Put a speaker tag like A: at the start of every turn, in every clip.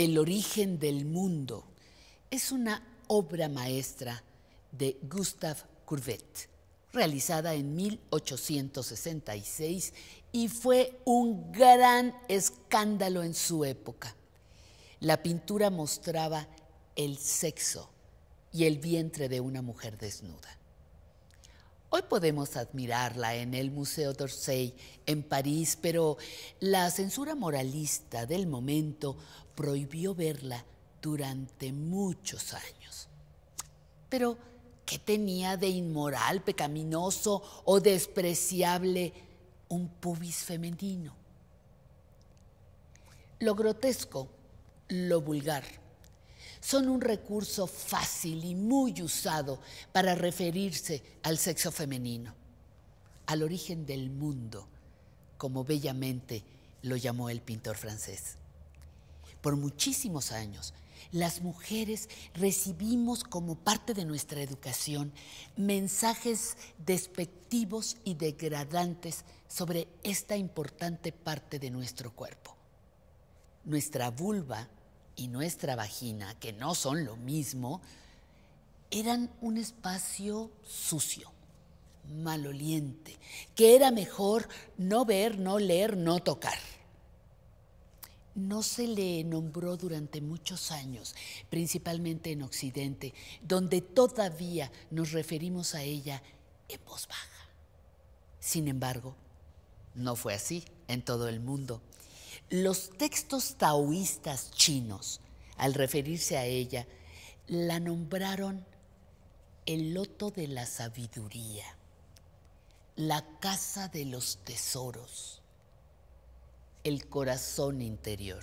A: El origen del mundo es una obra maestra de Gustav Courbet, realizada en 1866 y fue un gran escándalo en su época. La pintura mostraba el sexo y el vientre de una mujer desnuda. Hoy podemos admirarla en el Museo d'Orsay en París, pero la censura moralista del momento prohibió verla durante muchos años. Pero, ¿qué tenía de inmoral, pecaminoso o despreciable un pubis femenino? Lo grotesco, lo vulgar son un recurso fácil y muy usado para referirse al sexo femenino, al origen del mundo, como bellamente lo llamó el pintor francés. Por muchísimos años, las mujeres recibimos como parte de nuestra educación mensajes despectivos y degradantes sobre esta importante parte de nuestro cuerpo. Nuestra vulva y nuestra vagina, que no son lo mismo, eran un espacio sucio, maloliente, que era mejor no ver, no leer, no tocar. No se le nombró durante muchos años, principalmente en Occidente, donde todavía nos referimos a ella en voz baja. Sin embargo, no fue así en todo el mundo. Los textos taoístas chinos, al referirse a ella, la nombraron el loto de la sabiduría, la casa de los tesoros, el corazón interior.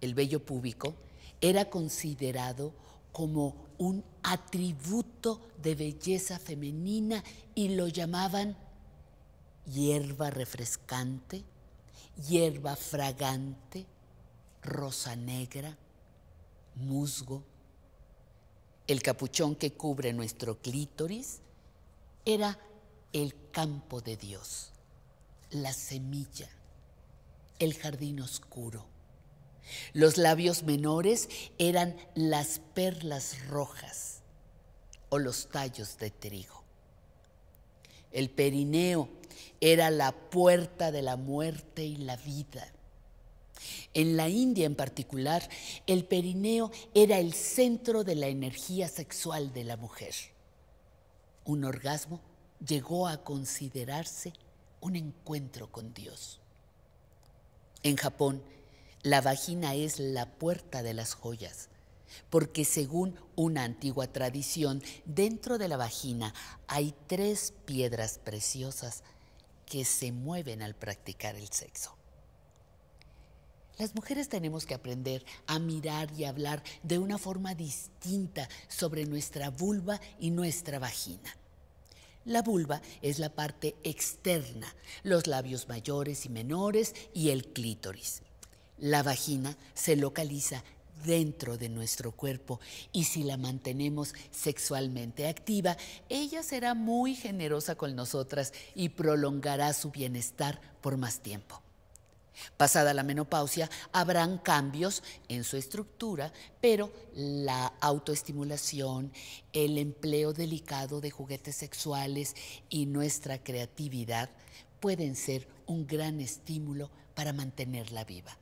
A: El bello púbico era considerado como un atributo de belleza femenina y lo llamaban hierba refrescante, hierba fragante, rosa negra, musgo. El capuchón que cubre nuestro clítoris era el campo de Dios, la semilla, el jardín oscuro. Los labios menores eran las perlas rojas o los tallos de trigo. El perineo era la puerta de la muerte y la vida. En la India en particular, el perineo era el centro de la energía sexual de la mujer. Un orgasmo llegó a considerarse un encuentro con Dios. En Japón, la vagina es la puerta de las joyas, porque según una antigua tradición, dentro de la vagina hay tres piedras preciosas que se mueven al practicar el sexo. Las mujeres tenemos que aprender a mirar y hablar de una forma distinta sobre nuestra vulva y nuestra vagina. La vulva es la parte externa, los labios mayores y menores y el clítoris. La vagina se localiza dentro de nuestro cuerpo y si la mantenemos sexualmente activa, ella será muy generosa con nosotras y prolongará su bienestar por más tiempo. Pasada la menopausia, habrán cambios en su estructura, pero la autoestimulación, el empleo delicado de juguetes sexuales y nuestra creatividad pueden ser un gran estímulo para mantenerla viva.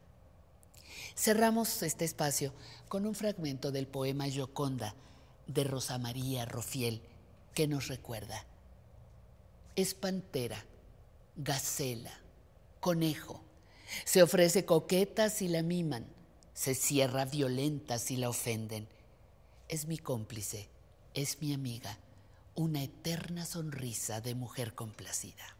A: Cerramos este espacio con un fragmento del poema Yoconda de Rosa María Rofiel que nos recuerda. Es pantera, gacela, conejo. Se ofrece coqueta si la miman, se cierra violenta si la ofenden. Es mi cómplice, es mi amiga, una eterna sonrisa de mujer complacida.